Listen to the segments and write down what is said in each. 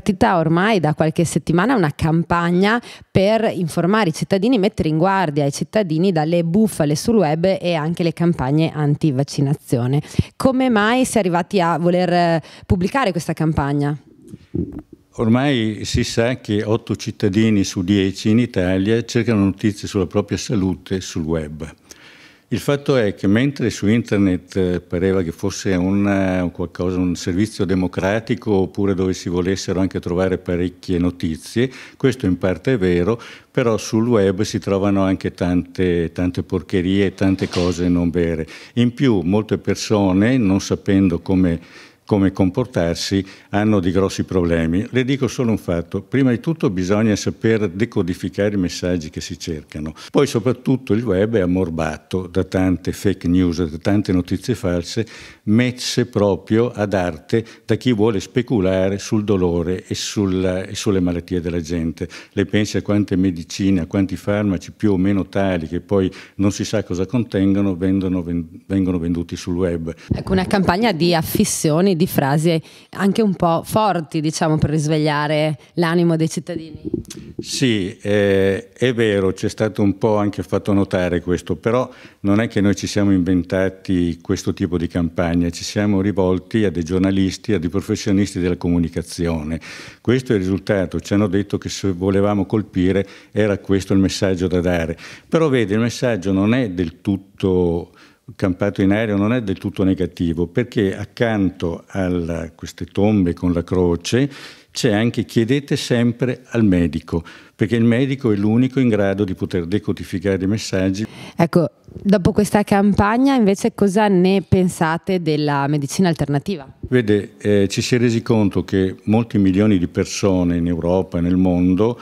partita ormai da qualche settimana una campagna per informare i cittadini, mettere in guardia i cittadini dalle bufale sul web e anche le campagne anti-vaccinazione. Come mai si è arrivati a voler eh, pubblicare questa campagna? Ormai si sa che 8 cittadini su 10 in Italia cercano notizie sulla propria salute sul web. Il fatto è che mentre su internet eh, pareva che fosse eh, un, qualcosa, un, servizio democratico oppure dove si volessero anche trovare parecchie notizie, questo in parte è vero, però sul web si trovano anche tante, tante porcherie, tante cose non vere. In più molte persone, non sapendo come come comportarsi, hanno dei grossi problemi. Le dico solo un fatto, prima di tutto bisogna saper decodificare i messaggi che si cercano, poi soprattutto il web è ammorbato da tante fake news, da tante notizie false, messe proprio ad arte da chi vuole speculare sul dolore e, sulla, e sulle malattie della gente. Le pensi a quante medicine, a quanti farmaci più o meno tali che poi non si sa cosa contengono vendono, vengono venduti sul web. Ecco una campagna di affissioni di frasi anche un po' forti, diciamo, per risvegliare l'animo dei cittadini. Sì, eh, è vero, c'è stato un po' anche fatto notare questo, però non è che noi ci siamo inventati questo tipo di campagna, ci siamo rivolti a dei giornalisti, a dei professionisti della comunicazione. Questo è il risultato, ci hanno detto che se volevamo colpire era questo il messaggio da dare. Però vedi, il messaggio non è del tutto campato in aereo non è del tutto negativo perché accanto a queste tombe con la croce c'è anche chiedete sempre al medico, perché il medico è l'unico in grado di poter decodificare i messaggi. Ecco, dopo questa campagna invece cosa ne pensate della medicina alternativa? Vede, eh, ci si è resi conto che molti milioni di persone in Europa e nel mondo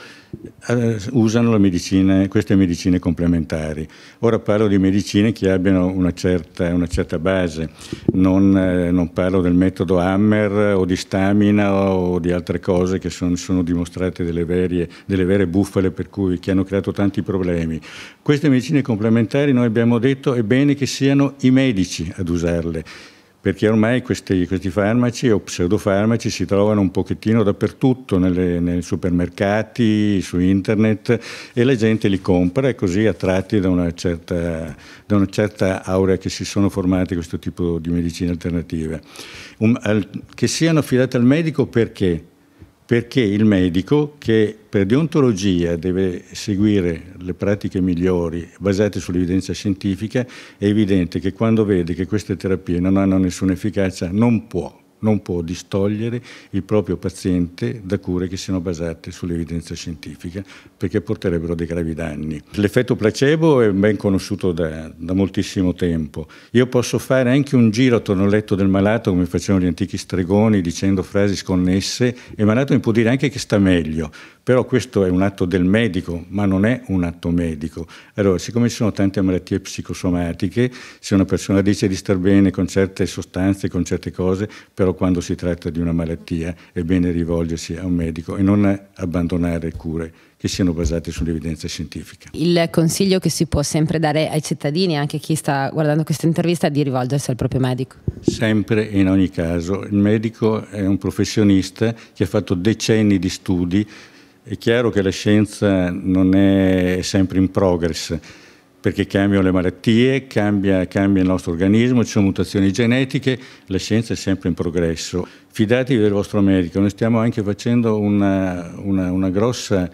eh, usano medicina, queste medicine complementari. Ora parlo di medicine che abbiano una certa, una certa base, non, eh, non parlo del metodo Hammer o di stamina o di altre altre cose che sono, sono dimostrate delle, verie, delle, vere bufale per cui, che hanno creato tanti problemi. Queste medicine complementari noi abbiamo detto è bene che siano i medici ad usarle perché ormai questi, questi farmaci o pseudofarmaci si trovano un pochettino dappertutto, nelle, nei supermercati, su internet e la gente li compra e così attratti da una certa, da una certa aurea che si sono formate questo tipo di medicine alternative. Um, al, che siano affidate al medico perché? perché il medico che per deontologia deve seguire le pratiche migliori basate sull'evidenza scientifica, è evidente che quando vede che queste terapie non hanno nessuna efficacia non può non può distogliere il proprio paziente da cure che siano basate sull'evidenza scientifica perché porterebbero dei gravi danni. L'effetto placebo è ben conosciuto da, da, moltissimo tempo. Io posso fare anche un giro attorno al letto del malato come facevano gli antichi stregoni dicendo frasi sconnesse e il malato mi può dire anche che sta meglio, però questo è un atto del medico ma non è un atto medico. Allora, siccome ci sono tante malattie psicosomatiche, se una persona dice di star bene con certe sostanze, con certe cose, però però quando si tratta di una malattia è bene rivolgersi a un medico e non abbandonare cure che siano basate sull'evidenza scientifica. Il consiglio che si può sempre dare ai cittadini, anche a chi sta guardando questa intervista, è di rivolgersi al proprio medico. Sempre e in ogni caso, il medico è un professionista che ha fatto decenni di studi, è chiaro che la scienza non è sempre in progress, perché cambiano le malattie, cambia, cambia il nostro organismo, ci sono mutazioni genetiche, la scienza è sempre in progresso. Fidatevi del vostro medico, noi stiamo anche facendo una, una, una grossa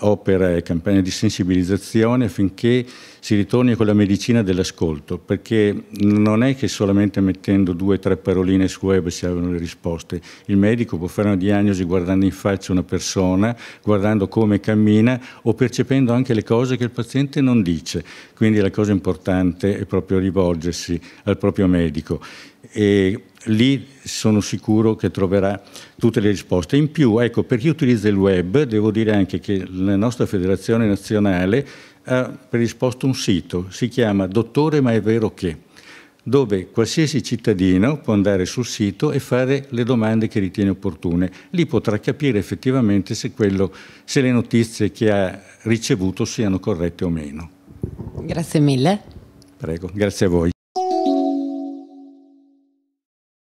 opere e campagne di sensibilizzazione affinché si ritorni con la medicina dell'ascolto, perché non è che solamente mettendo due o tre paroline su web si avranno le risposte. Il medico può fare una diagnosi guardando in faccia una persona, guardando come cammina o percependo anche le cose che il paziente non dice. Quindi la cosa importante è proprio rivolgersi al proprio medico e lì sono sicuro che troverà tutte le risposte. In più, ecco, per chi utilizza il web, devo dire anche che la nostra federazione nazionale ha predisposto un sito, si chiama Dottore ma è vero che dove qualsiasi cittadino può andare sul sito e fare le domande che ritiene opportune. Lì potrà capire effettivamente se, quello, se le notizie che ha ricevuto siano corrette o meno. Grazie mille. Prego, grazie a voi.